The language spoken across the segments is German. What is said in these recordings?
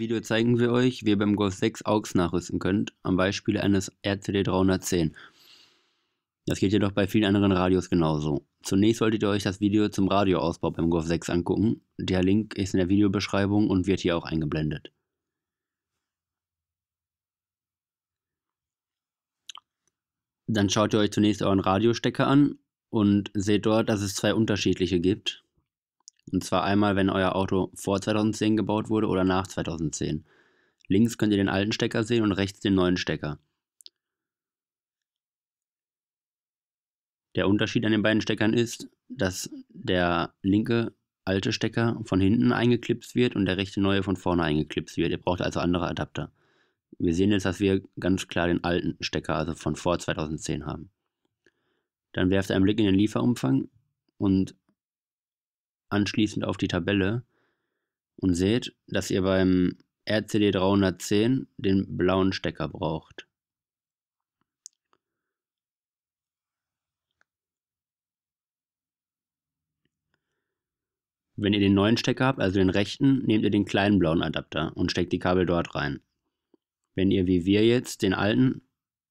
Video zeigen wir euch, wie ihr beim Golf 6 AUX nachrüsten könnt, am Beispiel eines RCD 310. Das geht jedoch bei vielen anderen Radios genauso. Zunächst solltet ihr euch das Video zum Radioausbau beim Golf 6 angucken. Der Link ist in der Videobeschreibung und wird hier auch eingeblendet. Dann schaut ihr euch zunächst euren Radiostecker an und seht dort, dass es zwei unterschiedliche gibt. Und zwar einmal, wenn euer Auto vor 2010 gebaut wurde oder nach 2010. Links könnt ihr den alten Stecker sehen und rechts den neuen Stecker. Der Unterschied an den beiden Steckern ist, dass der linke alte Stecker von hinten eingeklipst wird und der rechte neue von vorne eingeklipst wird. Ihr braucht also andere Adapter. Wir sehen jetzt, dass wir ganz klar den alten Stecker, also von vor 2010 haben. Dann werft einen Blick in den Lieferumfang und anschließend auf die Tabelle und seht, dass ihr beim RCD 310 den blauen Stecker braucht. Wenn ihr den neuen Stecker habt, also den rechten, nehmt ihr den kleinen blauen Adapter und steckt die Kabel dort rein. Wenn ihr wie wir jetzt den alten,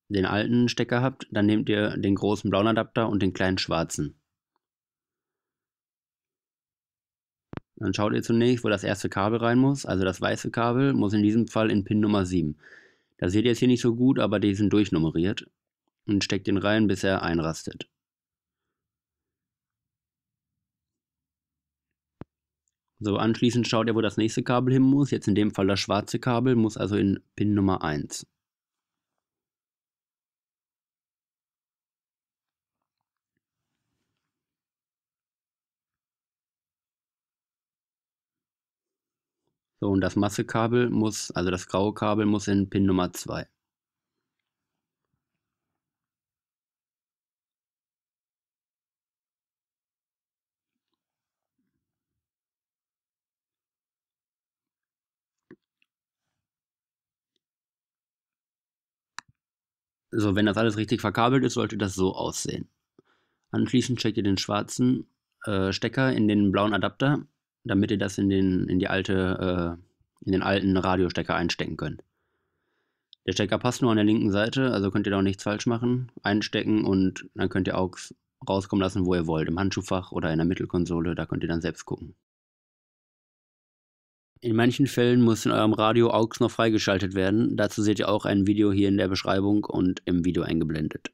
den alten Stecker habt, dann nehmt ihr den großen blauen Adapter und den kleinen schwarzen. Dann schaut ihr zunächst, wo das erste Kabel rein muss. Also das weiße Kabel muss in diesem Fall in Pin Nummer 7. Das seht ihr jetzt hier nicht so gut, aber die sind durchnummeriert. Und steckt den rein, bis er einrastet. So, anschließend schaut ihr, wo das nächste Kabel hin muss. Jetzt in dem Fall das schwarze Kabel, muss also in Pin Nummer 1. So, und das Massekabel muss, also das graue Kabel muss in Pin Nummer 2. So, wenn das alles richtig verkabelt ist, sollte das so aussehen. Anschließend steckt ihr den schwarzen äh, Stecker in den blauen Adapter damit ihr das in den, in die alte, äh, in den alten Radiostecker einstecken könnt. Der Stecker passt nur an der linken Seite, also könnt ihr da auch nichts falsch machen. Einstecken und dann könnt ihr AUX rauskommen lassen, wo ihr wollt. Im Handschuhfach oder in der Mittelkonsole, da könnt ihr dann selbst gucken. In manchen Fällen muss in eurem Radio AUX noch freigeschaltet werden. Dazu seht ihr auch ein Video hier in der Beschreibung und im Video eingeblendet.